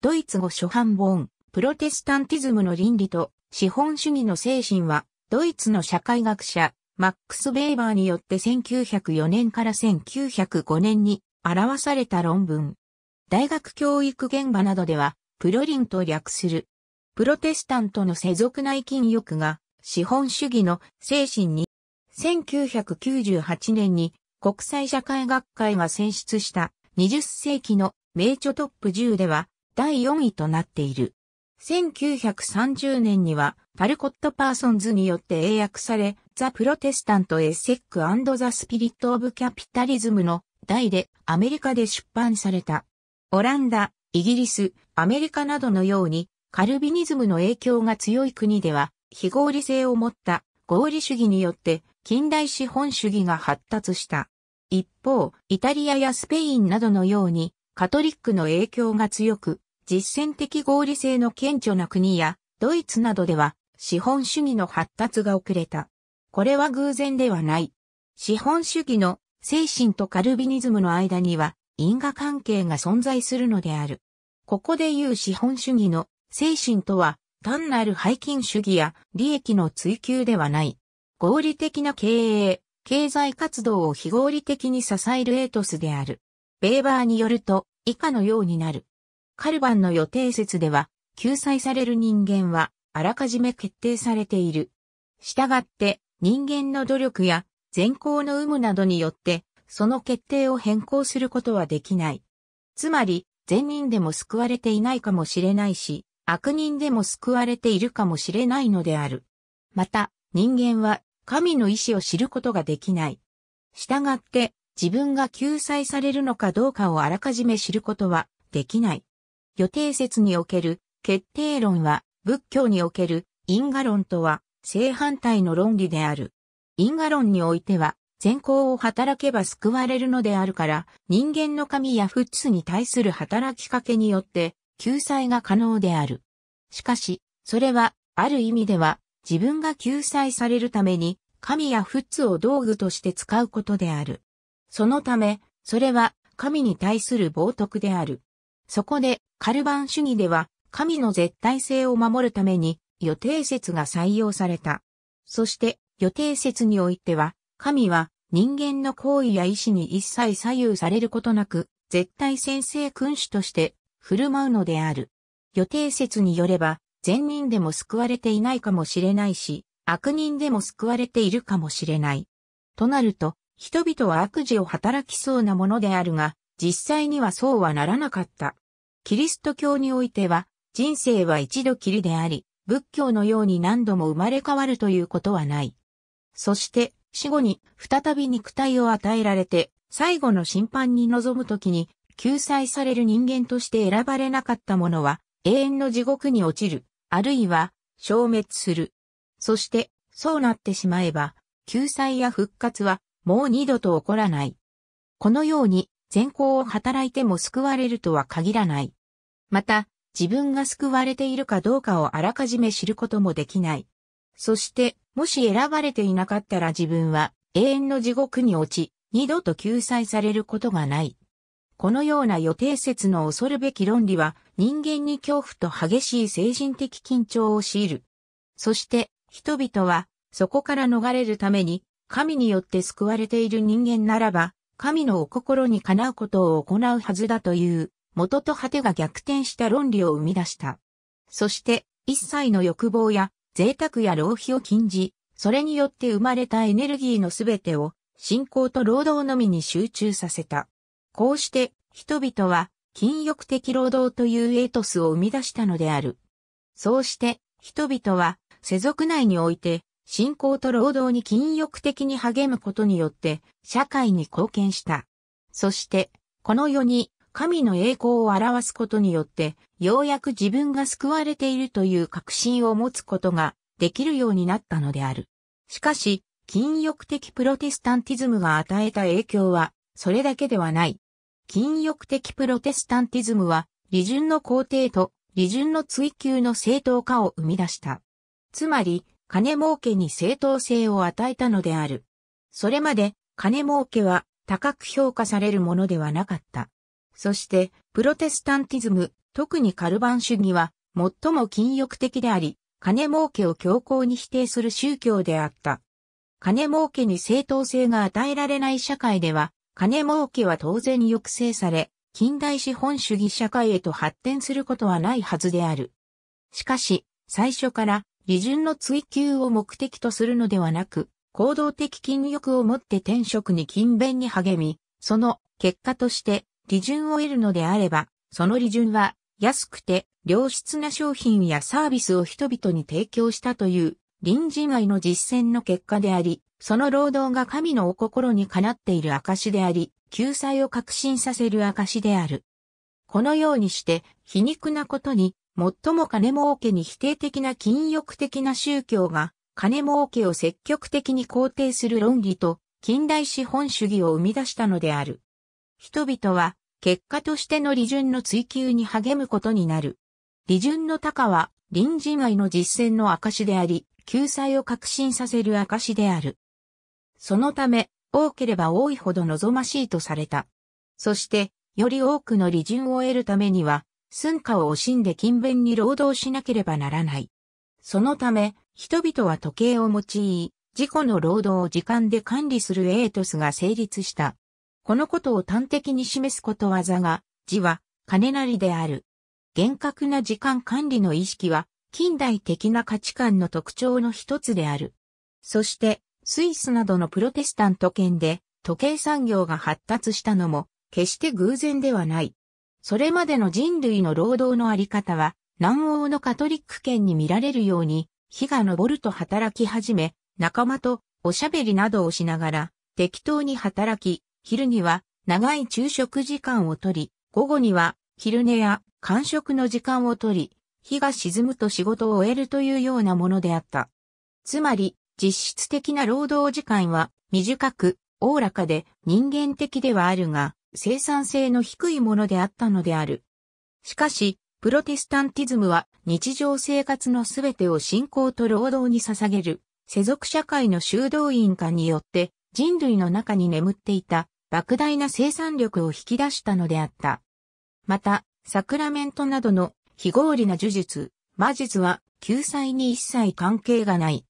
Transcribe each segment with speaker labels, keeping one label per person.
Speaker 1: ドイツ語初版本、プロテスタンティズムの倫理と資本主義の精神は、ドイツの社会学者、マックス・ベーバーによって1904年から1905年に表された論文。大学教育現場などでは、プロリンと略する。プロテスタントの世俗内禁欲が資本主義の精神に、1998年に国際社会学会が選出した20世紀の名著トップ10では、第4位となっている。1930年には、パルコット・パーソンズによって英訳され、ザ・プロテスタント・エセック・ザ・スピリット・オブ・キャピタリズムの題でアメリカで出版された。オランダ、イギリス、アメリカなどのように、カルビニズムの影響が強い国では、非合理性を持った合理主義によって近代資本主義が発達した。一方、イタリアやスペインなどのようにカトリックの影響が強く、実践的合理性の顕著な国や、ドイツなどでは、資本主義の発達が遅れた。これは偶然ではない。資本主義の精神とカルビニズムの間には因果関係が存在するのである。ここで言う資本主義の精神とは単なる背金主義や利益の追求ではない。合理的な経営、経済活動を非合理的に支えるエートスである。ベーバーによると以下のようになる。カルバンの予定説では、救済される人間は、あらかじめ決定されている。したがって、人間の努力や、善行の有無などによって、その決定を変更することはできない。つまり、善人でも救われていないかもしれないし、悪人でも救われているかもしれないのである。また、人間は、神の意志を知ることができない。したがって、自分が救済されるのかどうかをあらかじめ知ることはできない。予定説における決定論は仏教における因果論とは正反対の論理である。因果論においては善行を働けば救われるのであるから人間の神や仏に対する働きかけによって救済が可能である。しかし、それはある意味では自分が救済されるために神や仏を道具として使うことである。そのため、それは神に対する冒涜である。そこで、カルバン主義では、神の絶対性を守るために、予定説が採用された。そして、予定説においては、神は人間の行為や意志に一切左右されることなく、絶対先生君主として振る舞うのである。予定説によれば、善人でも救われていないかもしれないし、悪人でも救われているかもしれない。となると、人々は悪事を働きそうなものであるが、実際にはそうはならなかった。キリスト教においては、人生は一度きりであり、仏教のように何度も生まれ変わるということはない。そして、死後に再び肉体を与えられて、最後の審判に臨むときに、救済される人間として選ばれなかった者は、永遠の地獄に落ちる、あるいは、消滅する。そして、そうなってしまえば、救済や復活は、もう二度と起こらない。このように、善行を働いても救われるとは限らない。また、自分が救われているかどうかをあらかじめ知ることもできない。そして、もし選ばれていなかったら自分は永遠の地獄に落ち、二度と救済されることがない。このような予定説の恐るべき論理は人間に恐怖と激しい精神的緊張を強いる。そして人々はそこから逃れるために神によって救われている人間ならば神のお心にかなうことを行うはずだという、元と果てが逆転した論理を生み出した。そして、一切の欲望や贅沢や浪費を禁じ、それによって生まれたエネルギーのすべてを信仰と労働のみに集中させた。こうして人々は禁欲的労働というエイトスを生み出したのである。そうして人々は世俗内において信仰と労働に禁欲的に励むことによって社会に貢献した。そして、この世に神の栄光を表すことによって、ようやく自分が救われているという確信を持つことができるようになったのである。しかし、禁欲的プロテスタンティズムが与えた影響は、それだけではない。禁欲的プロテスタンティズムは、利潤の肯定と利潤の追求の正当化を生み出した。つまり、金儲けに正当性を与えたのである。それまで金儲けは高く評価されるものではなかった。そして、プロテスタンティズム、特にカルバン主義は、最も禁欲的であり、金儲けを強硬に否定する宗教であった。金儲けに正当性が与えられない社会では、金儲けは当然抑制され、近代資本主義社会へと発展することはないはずである。しかし、最初から利潤の追求を目的とするのではなく、行動的禁欲をもって転職に勤勉に励み、その結果として利潤を得るのであれば、その利潤は安くて良質な商品やサービスを人々に提供したという隣人愛の実践の結果であり、その労働が神のお心にかなっている証であり、救済を確信させる証である。このようにして、皮肉なことに、最も金儲けに否定的な禁欲的な宗教が、金儲けを積極的に肯定する論理と、近代資本主義を生み出したのである。人々は、結果としての利潤の追求に励むことになる。利潤の高は、隣人愛の実践の証であり、救済を確信させる証である。そのため、多ければ多いほど望ましいとされた。そして、より多くの利潤を得るためには、寸下を惜しんで勤勉に労働しなければならない。そのため、人々は時計を用い、自己の労働を時間で管理するエートスが成立した。このことを端的に示すことわざが、字は、金なりである。厳格な時間管理の意識は、近代的な価値観の特徴の一つである。そして、スイスなどのプロテスタント圏で、時計産業が発達したのも、決して偶然ではない。それまでの人類の労働のあり方は、南欧のカトリック圏に見られるように、日が昇ると働き始め、仲間とおしゃべりなどをしながら、適当に働き、昼には長い昼食時間をとり、午後には昼寝や間食の時間をとり、日が沈むと仕事を終えるというようなものであった。つまり、実質的な労働時間は短く、おおらかで人間的ではあるが、生産性の低いものであったのである。しかし、プロテスタンティズムは日常生活のすべてを信仰と労働に捧げる、世俗社会の修道院化によって人類の中に眠っていた莫大な生産力を引き出したのであった。また、サクラメントなどの非合理な呪術、魔術は救済に一切関係がない。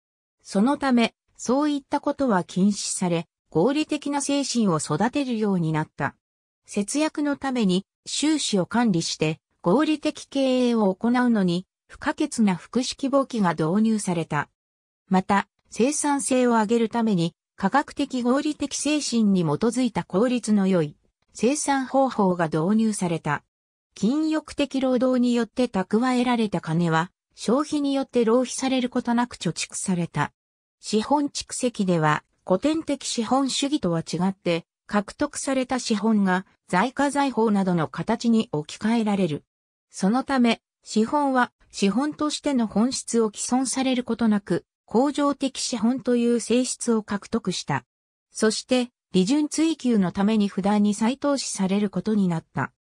Speaker 1: そのため、そういったことは禁止され、合理的な精神を育てるようになった。節約のために収支を管理して合理的経営を行うのに不可欠な複式簿記が導入された。また、生産性を上げるために科学的合理的精神に基づいた効率の良い生産方法が導入された。禁欲的労働によって蓄えられた金は消費によって浪費されることなく貯蓄された。資本蓄積では古典的資本主義とは違って獲得された資本が財価財宝などの形に置き換えられる。そのため、資本は資本としての本質を既存されることなく、恒常的資本という性質を獲得した。そして、利潤追求のために不断に再投資されることになった。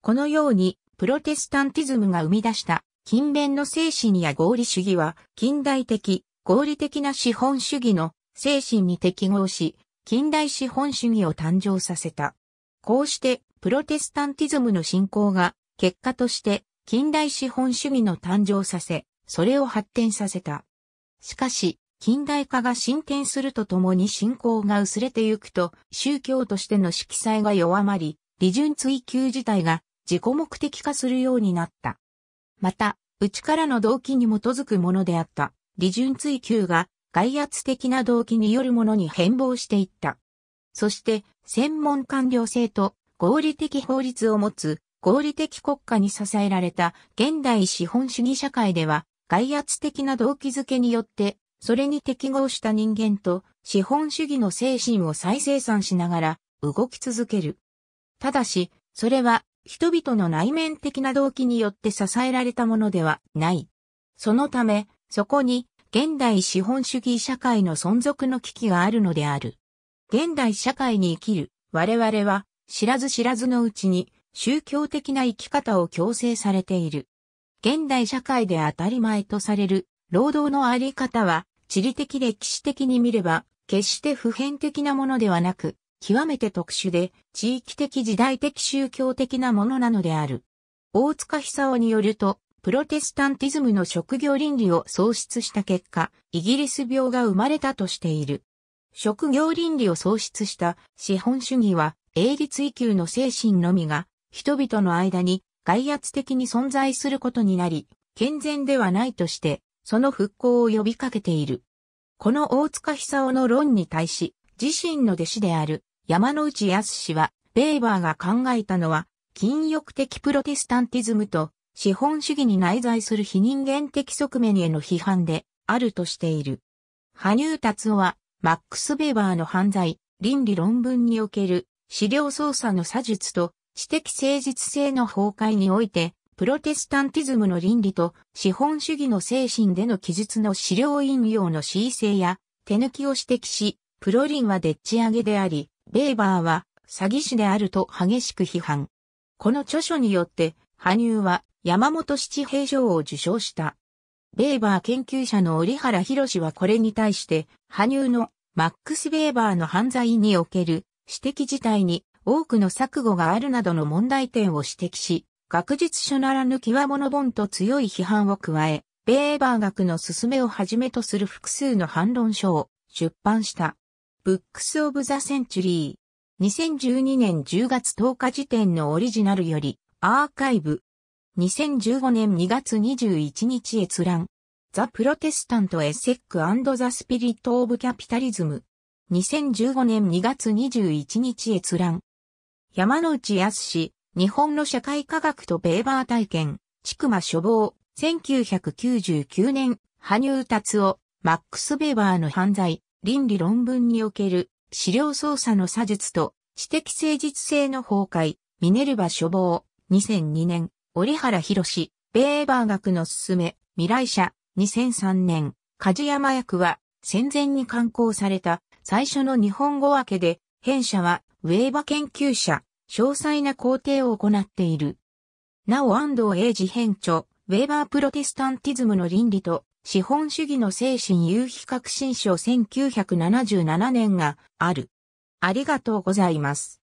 Speaker 1: このように、プロテスタンティズムが生み出した勤勉の精神や合理主義は近代的、合理的な資本主義の精神に適合し、近代資本主義を誕生させた。こうして、プロテスタンティズムの信仰が、結果として、近代資本主義の誕生させ、それを発展させた。しかし、近代化が進展するとともに信仰が薄れてゆくと、宗教としての色彩が弱まり、利潤追求自体が自己目的化するようになった。また、内からの動機に基づくものであった、利潤追求が外圧的な動機によるものに変貌していった。そして、専門官僚制と合理的法律を持つ合理的国家に支えられた現代資本主義社会では、外圧的な動機づけによって、それに適合した人間と資本主義の精神を再生産しながら動き続ける。ただし、それは人々の内面的な動機によって支えられたものではない。そのため、そこに現代資本主義社会の存続の危機があるのである。現代社会に生きる我々は知らず知らずのうちに宗教的な生き方を強制されている。現代社会で当たり前とされる労働のあり方は地理的歴史的に見れば決して普遍的なものではなく極めて特殊で地域的時代的宗教的なものなのである。大塚久夫によるとプロテスタンティズムの職業倫理を創出した結果、イギリス病が生まれたとしている。職業倫理を創出した資本主義は、営利追求の精神のみが、人々の間に外圧的に存在することになり、健全ではないとして、その復興を呼びかけている。この大塚久夫の論に対し、自身の弟子である山内康氏は、ベーバーが考えたのは、禁欲的プロテスタンティズムと資本主義に内在する非人間的側面への批判であるとしている。羽生達夫は、マックス・ベーバーの犯罪、倫理論文における資料操作の差術と知的誠実性の崩壊において、プロテスタンティズムの倫理と資本主義の精神での記述の資料引用の恣意性や手抜きを指摘し、プロリンはでっち上げであり、ベーバーは詐欺師であると激しく批判。この著書によって、羽生は山本七平賞を受賞した。ベーバー研究者の折原博はこれに対して、羽生のマックス・ベーバーの犯罪における指摘自体に多くの錯誤があるなどの問題点を指摘し、学術書ならぬ際物本と強い批判を加え、ベーバー学の勧めをはじめとする複数の反論書を出版した。ブックス・オブ・ザ・センチュリー。2012年10月10日時点のオリジナルより、アーカイブ、2015年2月21日閲覧。ザ・プロテスタント・エッセック・アンド・ザ・スピリット・オブ・キャピタリズム。2015年2月21日閲覧。山内康日本の社会科学とベーバー体験、ちくま処方、1999年、羽生達夫、マックス・ベーバーの犯罪、倫理論文における、資料操作の差術と、知的誠実性の崩壊、ミネルバ処方、2002年、折原博士、ベーバー学のすすめ、未来者、2003年、梶山役は、戦前に刊行された、最初の日本語訳で、編者は、ウェーバ研究者、詳細な工程を行っている。なお安藤英治編著、ウェーバープロテスタンティズムの倫理と、資本主義の精神有比革新書1977年がある。ありがとうございます。